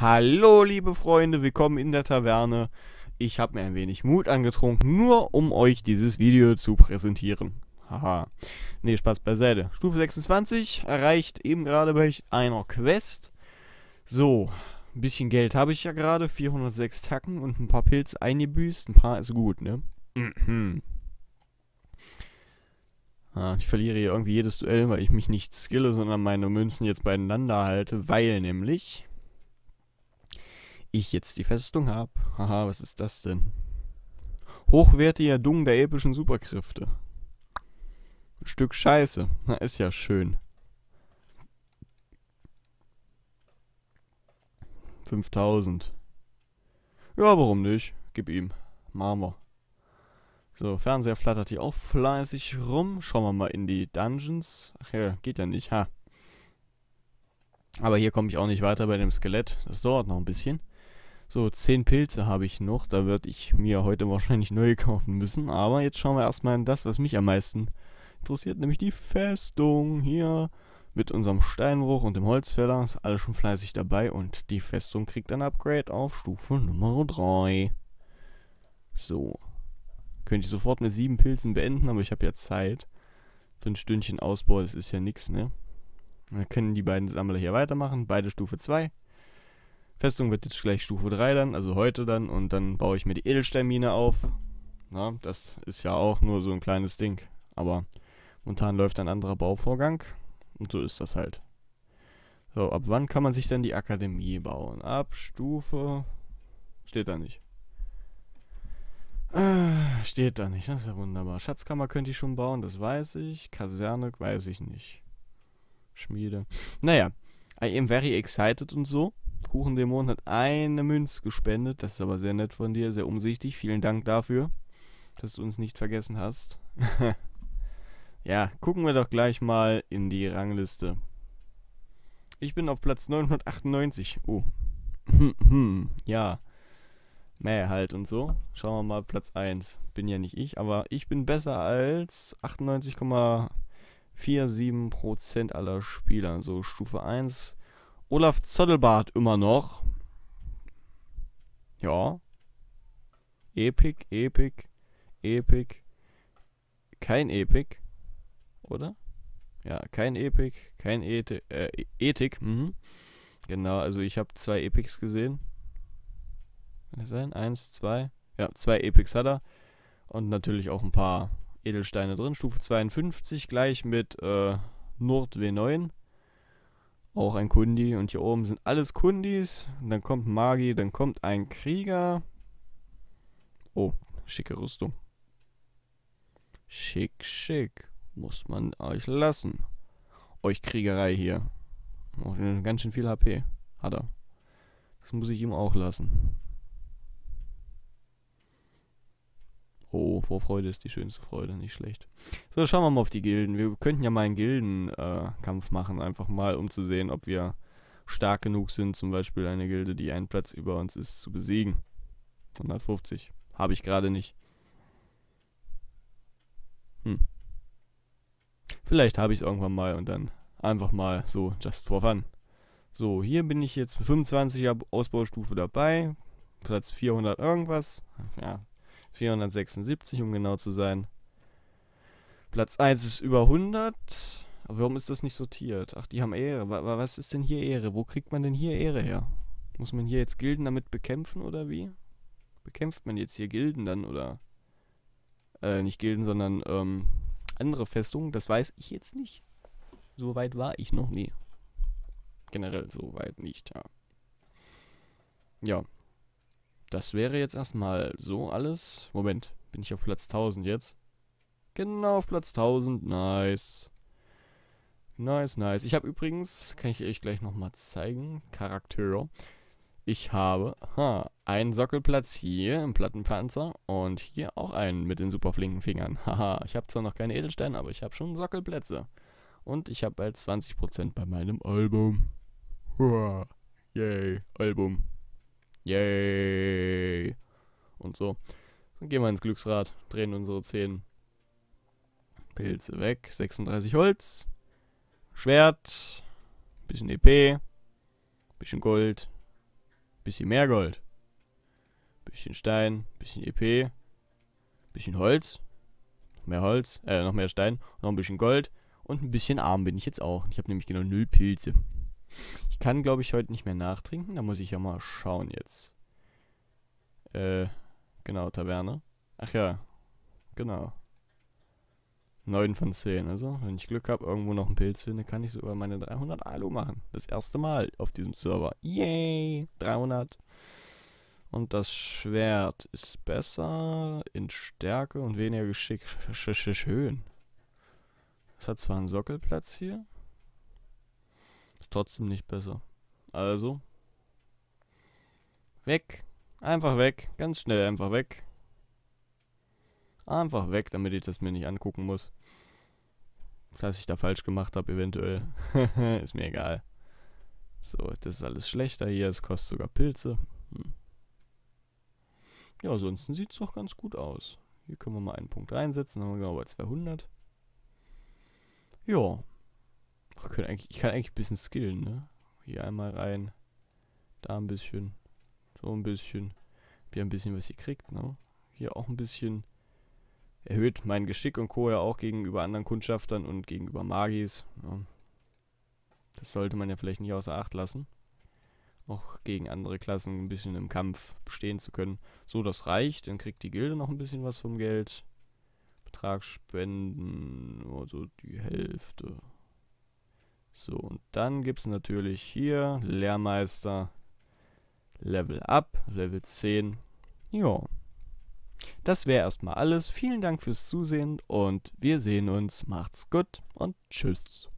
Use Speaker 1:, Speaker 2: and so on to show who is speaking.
Speaker 1: Hallo, liebe Freunde, willkommen in der Taverne. Ich habe mir ein wenig Mut angetrunken, nur um euch dieses Video zu präsentieren. Haha. Ne, Spaß beiseite. Stufe 26 erreicht eben gerade bei einer Quest. So, ein bisschen Geld habe ich ja gerade. 406 Tacken und ein paar Pilze eingebüßt. Ein paar ist gut, ne? Mhm. Ah, ich verliere hier irgendwie jedes Duell, weil ich mich nicht skille, sondern meine Münzen jetzt beieinander halte, weil nämlich ich jetzt die Festung habe. Haha, was ist das denn? Hochwertiger Dung der epischen Superkräfte. Ein Stück Scheiße. Na, ist ja schön. 5000. Ja, warum nicht? Gib ihm. Marmor. So, Fernseher flattert hier auch fleißig rum. Schauen wir mal in die Dungeons. Ach ja, geht ja nicht, ha. Aber hier komme ich auch nicht weiter bei dem Skelett. Das dauert noch ein bisschen. So, 10 Pilze habe ich noch. Da werde ich mir heute wahrscheinlich neue kaufen müssen. Aber jetzt schauen wir erstmal in das, was mich am meisten interessiert, nämlich die Festung hier mit unserem Steinbruch und dem Holzfäller. Ist alles schon fleißig dabei und die Festung kriegt ein Upgrade auf Stufe Nummer 3. So. Könnte ich sofort mit 7 Pilzen beenden, aber ich habe ja Zeit. Für ein Stündchen Ausbau, das ist ja nichts, ne? Dann können die beiden Sammler hier weitermachen. Beide Stufe 2. Festung wird jetzt gleich Stufe 3 dann, also heute dann, und dann baue ich mir die Edelsteinmine auf. Na, das ist ja auch nur so ein kleines Ding. Aber momentan läuft ein anderer Bauvorgang und so ist das halt. So, ab wann kann man sich denn die Akademie bauen? Ab Stufe. Steht da nicht. Äh, steht da nicht, das ist ja wunderbar. Schatzkammer könnte ich schon bauen, das weiß ich. Kaserne weiß ich nicht. Schmiede. Naja, I am very excited und so. Kuchendämon hat eine Münz gespendet. Das ist aber sehr nett von dir, sehr umsichtig. Vielen Dank dafür, dass du uns nicht vergessen hast. ja, gucken wir doch gleich mal in die Rangliste. Ich bin auf Platz 998. Oh. ja. Mäh halt und so. Schauen wir mal Platz 1. Bin ja nicht ich, aber ich bin besser als 98,47% aller Spieler. So Stufe 1 Olaf Zottelbart immer noch. Ja. Epic, Epic, Epic. Kein Epic, oder? Ja, kein Epic, kein Ethik. Äh, Ethik. Mhm. Genau, also ich habe zwei Epics gesehen. Kann das sein? Eins, zwei. Ja, zwei Epics hat er. Und natürlich auch ein paar Edelsteine drin. Stufe 52 gleich mit äh, Nord W9 auch ein Kundi. Und hier oben sind alles Kundis. Und dann kommt Magi, dann kommt ein Krieger. Oh, schicke Rüstung. Schick, schick. Muss man euch lassen. Euch Kriegerei hier. Oh, ganz schön viel HP hat er. Das muss ich ihm auch lassen. Oh, Vorfreude ist die schönste Freude, nicht schlecht. So, schauen wir mal auf die Gilden. Wir könnten ja mal einen Gildenkampf äh, machen, einfach mal, um zu sehen, ob wir stark genug sind, zum Beispiel eine Gilde, die einen Platz über uns ist, zu besiegen. 150. Habe ich gerade nicht. Hm. Vielleicht habe ich es irgendwann mal und dann einfach mal so, just for fun. So, hier bin ich jetzt mit 25er Ausbaustufe dabei. Platz 400 irgendwas. Ja, 476, um genau zu sein. Platz 1 ist über 100. Aber warum ist das nicht sortiert? Ach, die haben Ehre. Was ist denn hier Ehre? Wo kriegt man denn hier Ehre her? Muss man hier jetzt Gilden damit bekämpfen oder wie? Bekämpft man jetzt hier Gilden dann oder? Äh, nicht Gilden, sondern ähm, andere Festungen. Das weiß ich jetzt nicht. So weit war ich noch nie. Generell so weit nicht, ja. Ja, das wäre jetzt erstmal so alles. Moment, bin ich auf Platz 1000 jetzt? Genau auf Platz 1000, nice. Nice, nice. Ich habe übrigens, kann ich euch gleich nochmal zeigen, Charaktere. Ich habe ha, einen Sockelplatz hier im Plattenpanzer und hier auch einen mit den super flinken Fingern. Haha, ich habe zwar noch keine Edelsteine, aber ich habe schon Sockelplätze. Und ich habe bald 20% bei meinem Album. Hua, yay, Album. Yay! Und so. Dann gehen wir ins Glücksrad, drehen unsere 10 Pilze weg. 36 Holz. Schwert. Bisschen EP. Bisschen Gold. Bisschen mehr Gold. Bisschen Stein. Bisschen EP. Bisschen Holz. Noch mehr Holz. Äh, noch mehr Stein. Noch ein bisschen Gold. Und ein bisschen arm bin ich jetzt auch. Ich habe nämlich genau null Pilze kann, glaube ich, heute nicht mehr nachtrinken. Da muss ich ja mal schauen jetzt. Äh, genau, Taverne. Ach ja, genau. 9 von 10. Also, wenn ich Glück habe, irgendwo noch einen Pilz finde, kann ich sogar meine 300 Alu machen. Das erste Mal auf diesem Server. Yay! 300. Und das Schwert ist besser in Stärke und weniger Geschick. Schön. Es hat zwar einen Sockelplatz hier trotzdem nicht besser. Also. Weg. Einfach weg. Ganz schnell einfach weg. Einfach weg, damit ich das mir nicht angucken muss. Was ich da falsch gemacht habe, eventuell. ist mir egal. So, das ist alles schlechter hier. Es kostet sogar Pilze. Hm. Ja, ansonsten sieht es doch ganz gut aus. Hier können wir mal einen Punkt reinsetzen. Dann haben wir genau bei 200. Ja, ich kann eigentlich, ich kann eigentlich ein bisschen skillen, ne? Hier einmal rein. Da ein bisschen. So ein bisschen. Hier ein bisschen was ihr kriegt, ne? Hier auch ein bisschen. Erhöht mein Geschick und Co. ja auch gegenüber anderen Kundschaftern und gegenüber Magis. Ne? Das sollte man ja vielleicht nicht außer Acht lassen. Auch gegen andere Klassen ein bisschen im Kampf bestehen zu können. So, das reicht. Dann kriegt die Gilde noch ein bisschen was vom Geld. Betrag spenden. so also die Hälfte. So, und dann gibt es natürlich hier Lehrmeister Level Up, Level 10. Ja. Das wäre erstmal alles. Vielen Dank fürs Zusehen und wir sehen uns. Macht's gut und tschüss.